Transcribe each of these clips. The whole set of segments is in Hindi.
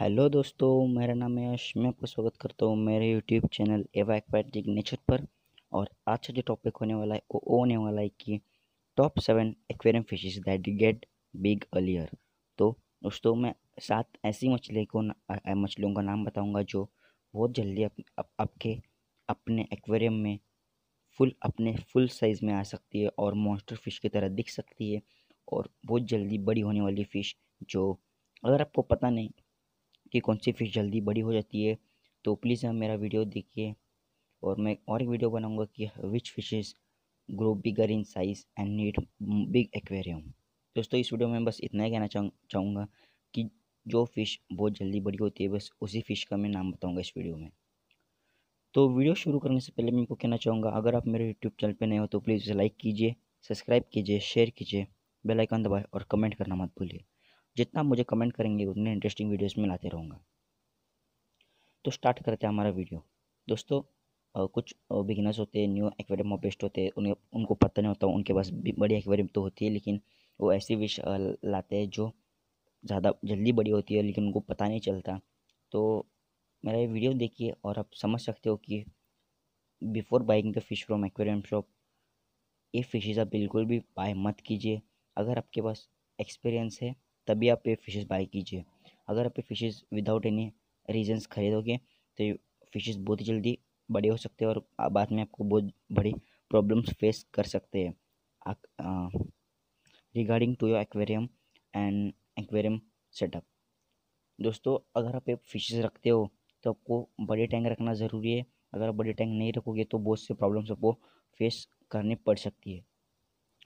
हेलो दोस्तों मेरा नाम है यश मैं आपका स्वागत करता हूँ मेरे YouTube channel Ava aquatic nature पर और आज का जो टॉपिक होने वाला है वो होने वाला है कि top seven aquarium fishes that get big earlier तो दोस्तों मैं सात ऐसी मछली को मछलियों का नाम बताऊँगा जो बहुत जल्दी अप, अप, आपके अपने एक्वेरियम में फुल अपने फुल साइज़ में आ सकती है और मॉन्स्टर फिश की तरह दिख सकती है और बहुत जल्दी बड़ी होने वाली फ़िश जो अगर आपको पता नहीं कि कौन सी फ़िश जल्दी बड़ी हो जाती है तो प्लीज़ आप मेरा वीडियो देखिए और मैं और एक वीडियो बनाऊंगा कि which fishes grow bigger in size and need big aquarium दोस्तों इस वीडियो में बस इतना ही कहना चाहूँगा कि जो फ़िश बहुत जल्दी बड़ी होती है बस उसी फ़िश का मैं नाम बताऊँगा इस वीडियो में तो वीडियो शुरू करने से पहले मैं आपको कहना चाहूँगा अगर आप मेरे यूट्यूब चैनल पर नए हो तो प्लीज़ उसे लाइक कीजिए सब्सक्राइब कीजिए शेयर कीजिए आइकन दबाएं और कमेंट करना मत भूलिए जितना मुझे कमेंट करेंगे उतने इंटरेस्टिंग वीडियोस में लाते रहूँगा तो स्टार्ट करते हैं हमारा वीडियो दोस्तों कुछ बिगिनर्स होते हैं न्यू एक्वेरियम में बेस्ट होते हैं उन्हें उनको पता नहीं होता उनके पास बड़ी एक्वेरियम तो होती है लेकिन वो ऐसी विश लाते हैं जो ज़्यादा जल्दी बड़ी होती है लेकिन उनको पता नहीं चलता तो मेरा ये वीडियो देखिए और आप समझ सकते हो कि before buying the fish from aquarium shop ये फिशेज़ आप बिल्कुल भी बाय मत कीजिए अगर आपके पास एक्सपीरियंस है तभी आप ये फ़िशेज़ बाई कीजिए अगर आप ये फ़िशेज़ विदाउट एनी रीजन्स खरीदोगे तो ये फ़िशेज़ बहुत ही जल्दी बड़े हो सकते हैं और बाद में आपको बहुत बड़ी प्रॉब्लम्स फेस कर सकते हैं regarding to your aquarium and aquarium setup दोस्तों अगर आप ये फिशेज़ रखते हो तो आपको बड़े टैंक रखना ज़रूरी है अगर आप बड़े टैंक नहीं रखोगे तो बहुत से प्रॉब्लम्स आपको फेस करनी पड़ सकती है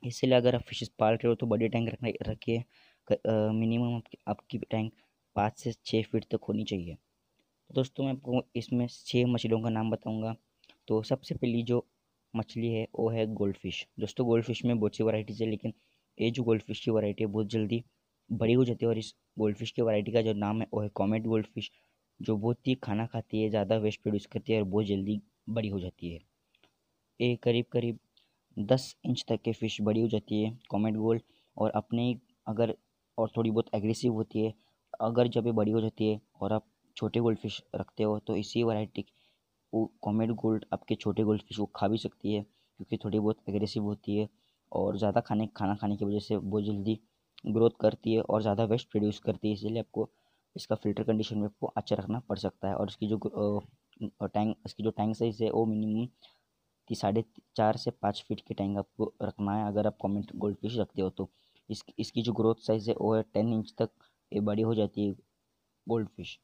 इसलिए अगर आप फिशेज़ पाल रहे हो तो बड़े टैंक रखना रखिए मिनिमम आपकी टैंक पाँच से छः फीट तक होनी चाहिए तो दोस्तों मैं आपको इसमें छः मछलियों का नाम बताऊंगा तो सबसे पहली जो मछली है वो है गोल्ड फिश दोस्तों गोल्ड फिश में बहुत सी वराइटीज़ है लेकिन ये जो गोल्ड फिश की वराइटी है बहुत जल्दी बड़ी हो जाती है और इस गोल्ड फिश की वराइटी का जो नाम है वो है कॉमेट गोल्ड फिश जो बहुत ही खाना खाती है ज़्यादा वेस्ट प्रोड्यूस करती है और बहुत जल्दी बड़ी हो जाती है ये करीब करीब दस इंच तक के फ़िश बड़ी हो जाती है कॉमेट गोल्ड और अपने अगर और थोड़ी बहुत एग्रेसिव होती है अगर जब ये बड़ी हो जाती है और आप छोटे गोल्ड फिश रखते हो तो इसी वैरायटी वो कॉमेट गोल्ड आपके छोटे गोल्ड फिश को खा भी सकती है क्योंकि थोड़ी बहुत एग्रेसिव होती है और ज़्यादा खाने खाना खाने की वजह से बहुत जल्दी ग्रोथ करती है और ज़्यादा वेस्ट प्रोड्यूस करती है इसलिए आपको इसका फिल्टर कंडीशन में आपको अच्छा रखना पड़ सकता है और इसकी जो टैंक इसकी जो टैंक साइज़ है वो मिनिमम साढ़े चार से पाँच फीट के टैंक आपको रखना है अगर आप कॉमेंट गोल्ड फिश रखते हो तो इस, इसकी जो ग्रोथ साइज़ है वो है टेन इंच तक ये बड़ी हो जाती है गोल्ड फिश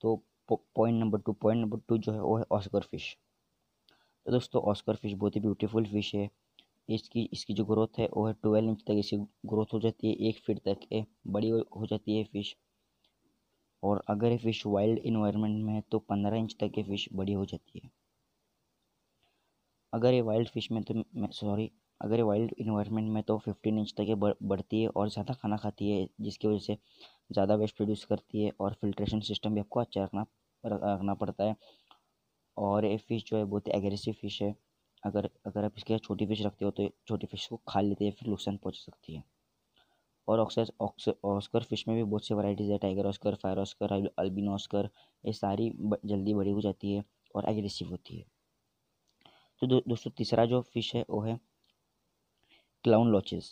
तो point number two point number two जो है वो है ऑस्कर फिश तो दोस्तों ऑस्कर फिश बहुत ही ब्यूटीफुल फिश है इसकी इसकी जो ग्रोथ है वो है ट्वेल्व इंच तक इसकी ग्रोथ हो जाती है एक फीट तक ये बड़ी हो जाती है फिश और अगर ये फ़िश वाइल्ड इन्वायरमेंट में है तो पंद्रह इंच तक ये फ़िश बड़ी हो जाती है अगर ये वाइल्ड फिश में तो सॉरी अगर वाइल्ड इन्वायरमेंट में तो फिफ्टीन इंच तक ये बढ़ती है और ज़्यादा खाना खाती है जिसकी वजह से ज़्यादा वेस्ट प्रोड्यूस करती है और फिल्ट्रेशन सिस्टम भी आपको अच्छा रखना रखना पड़ता है और ये फ़िश जो है बहुत ही एग्रेसिव फ़िश है अगर अगर आप इसके छोटी फ़िश रखते हो तो छोटी फ़िश को खा लेते हैं फिर नुकसान पहुँच सकती है और ऑक्सर ऑस्कर फिश में भी बहुत सी वैराइटीज़ है tiger oscar fire oscar albino oscar ये सारी जल्दी बड़ी हो जाती है और एग्रेसिव होती है तो दो, दोस्तों तीसरा जो फिश है वो है क्लाउन लॉचेस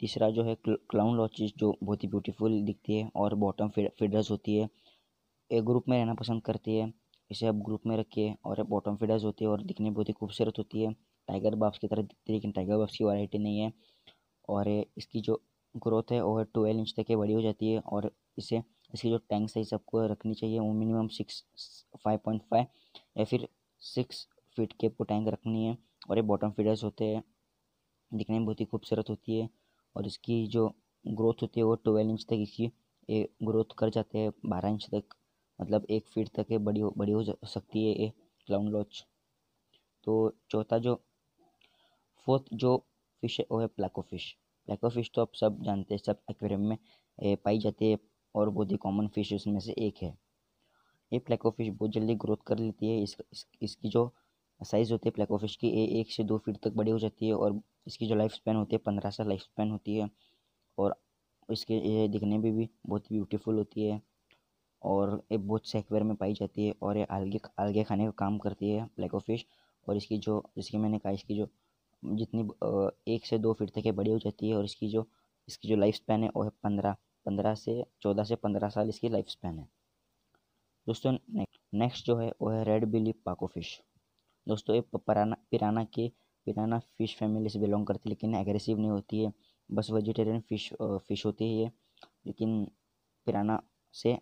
तीसरा जो है क्लाउन लॉचेस जो बहुत ही ब्यूटीफुल दिखती है और बॉटम फीडर्स होती है एक ग्रुप में रहना पसंद करती है इसे आप ग्रुप में रखिए और बॉटम फीडर्स होती है और दिखने बहुत ही खूबसूरत होती है टाइगर बाप्स की तरह दिखती है लेकिन टाइगर बाब्स की वैरायटी नहीं है और इसकी जो ग्रोथ है वह ट्वेल्व इंच तक बड़ी हो जाती है और इसे इसकी जो टैंक साइज आपको रखनी चाहिए वो minimum six five point five या फिर सिक्स फीट के आपको टैंक रखनी है और ये बॉटम फीडर्स होते हैं दिखने में बहुत ही खूबसूरत होती है और इसकी जो ग्रोथ होती है वो ट्वेल्व इंच तक इसकी ग्रोथ कर जाते हैं बारह इंच तक मतलब एक फीट तक ये बड़ी हो बड़ी हो सकती है ये क्लाउन लॉच तो चौथा जो फोर्थ जो फिश है वो है प्लैको फिश प्लैको फिश तो आप सब जानते हैं सब एक्वेरियम में पाई जाती है और बहुत ही कॉमन फिश उसमें से एक है ये प्लैको फिश बहुत जल्दी ग्रोथ कर लेती है इस, इस इसकी जो साइज़ होती है प्लेको फिश की ये एक से दो फीट तक बड़ी हो जाती है और इसकी जो लाइफ स्पेन होती है पंद्रह साल लाइफ स्पेन होती है और इसके ये दिखने में भी बहुत ब्यूटीफुल होती है और ये बहुत सेक्वेयर में पाई जाती है और ये आलगे आलगे खाने का काम करती है ब्लैको फिश और इसकी जो जिसकी मैंने कहा इसकी जो जितनी एक से दो फीट तक ये बड़ी हो जाती है और इसकी जो इसकी जो लाइफ स्पेन है वो है पंद्रह पंद्रह से चौदह से पंद्रह साल इसकी लाइफ स्पेन है दोस्तों नेक्स्ट जो है वो है रेड बिली पाको फिश दोस्तों ये पराना पिराना के पिराना फिश फैमिली से बिलोंग करती है लेकिन एग्रेसिव नहीं होती है बस वेजिटेरियन फिश फिश होती है ये लेकिन पिराना से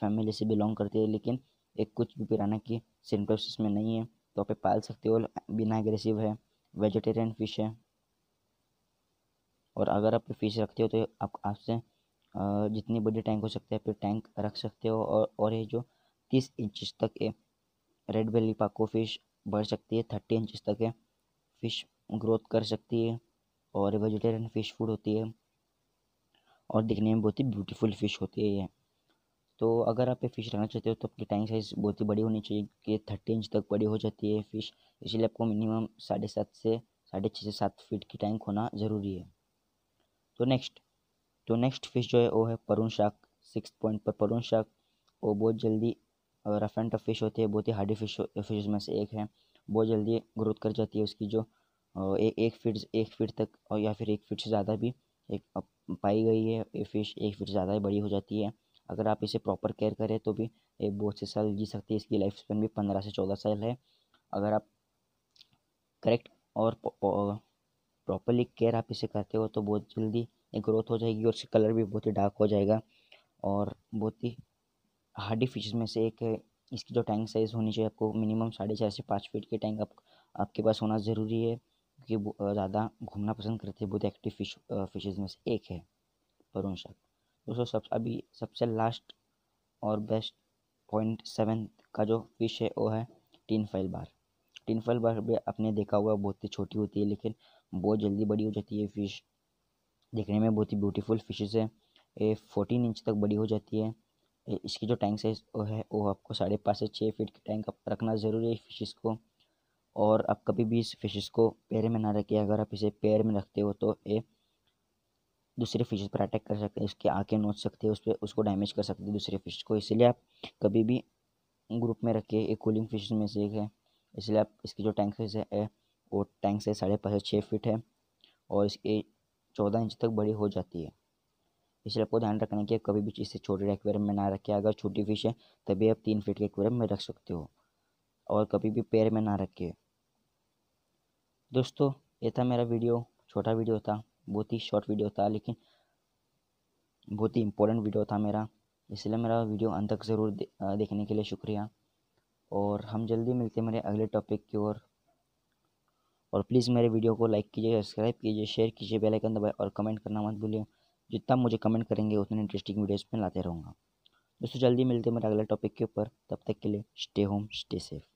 फैमिली से बिलोंग करती है लेकिन एक कुछ भी पिराना की सिम्टोसिस में नहीं है तो आप पाल सकते हो बिना एग्रेसिव है वेजिटेरियन फिश है और अगर आप फिश रखते हो तो आप आपसे जितनी बड़ी टैंक हो सकती है फिर टैंक रख सकते हो और और ये जो तीस इंच तक है रेड बेली पाको फिश बढ़ सकती है थर्टी इंच तक है फ़िश ग्रोथ कर सकती है और वेजिटेरियन फ़िश फूड होती है और दिखने में बहुत ही ब्यूटीफुल फ़िश होती है ये तो अगर आप ये फ़िश रहना चाहते हो तो आपकी टैंक साइज़ बहुत ही बड़ी होनी चाहिए कि थर्टी इंच तक बड़ी हो जाती है फ़िश इसीलिए आपको मिनिमम साढ़े सात से साढ़े छः से सात फीट की टैंक होना ज़रूरी है तो नेक्स्ट तो नेक्स्ट फ़िश जो है वो है परून शाक सिक्स पॉइंट पर परून शाक वो बहुत जल्दी रफ एंड टफ फिश होती है बहुत ही हार्डी फिश फिश में से एक है बहुत जल्दी ग्रोथ कर जाती है उसकी जो ए, एक फीट एक फीट तक और या फिर एक फीट से ज़्यादा भी एक पाई गई है ये फिश एक फीट ज़्यादा बड़ी हो जाती है अगर आप इसे प्रॉपर केयर करें तो भी एक बहुत से साल जी सकती है इसकी लाइफ स्पेन भी पंद्रह से चौदह साल है अगर आप करेक्ट और प्रॉपरली केयर आप इसे करते हो तो बहुत जल्दी ग्रोथ हो जाएगी और उसका कलर भी बहुत ही डार्क हो जाएगा और बहुत ही हार्डी फिश में से एक इसकी जो टैंक साइज़ होनी चाहिए आपको मिनिमम साढ़े चार से पाँच फीट की टैंक आप, आपके पास होना ज़रूरी है क्योंकि ज़्यादा घूमना पसंद करते हैं बहुत एक्टिव फिश फिशेज़ में से एक है परून शाह दोस्तों सब अभी सबसे लास्ट और बेस्ट पॉइंट सेवन का जो फिश है वो है टीन फाइल बार टीन फाइल बार भी आपने देखा हुआ बहुत ही छोटी होती है लेकिन बहुत जल्दी बड़ी हो जाती है फिश देखने में बहुत ही ब्यूटीफुल फिशेज़ है ये फोर्टीन इंच तक बड़ी हो जाती है इसकी जो टैंक साइज है वो आपको साढ़े पाँच से छः फीट की टैंक आप रखना ज़रूरी है फिशेस को और आप कभी भी इस फिशेस को पैर में ना रखें अगर आप इसे पैर में रखते हो तो ये दूसरे फिशेस पर अटैक कर सकते हैं उसकी आँखें नोच सकते हैं उस पर उसको डैमेज कर सकते हैं दूसरे फिश को इसलिए आप कभी भी ग्रुप में रखिए ये कूलिंग फिश में से एक है इसलिए आप इसकी जो टैंक साइज है वो टैंक साइज साढ़े पाँच से छः फिट है और इसके चौदह इंच तक बड़ी हो जाती है इसलिए आपको ध्यान रखना कि कभी भी इसे छोटे एक्वेरियम में ना रखें अगर छोटी फिश है तभी आप तीन फीट के एक्वेरियम में रख सकते हो और कभी भी पैर में ना रखें दोस्तों ये था मेरा वीडियो छोटा वीडियो था बहुत ही शॉर्ट वीडियो था लेकिन बहुत ही इम्पोर्टेंट वीडियो था मेरा इसलिए मेरा वीडियो अंत तक ज़रूर दे, देखने के लिए शुक्रिया और हम जल्दी मिलते हैं मेरे अगले टॉपिक की ओर और, और प्लीज़ मेरे वीडियो को लाइक कीजिए सब्सक्राइब कीजिए शेयर कीजिए बेल आइकन दबाएं और कमेंट करना मत भूलिए जितना मुझे कमेंट करेंगे उतने इंटरेस्टिंग वीडियोस में लाते रहूँगा दोस्तों जल्दी मिलते हैं मेरे अगले टॉपिक के ऊपर तब तक के लिए स्टे होम स्टे सेफ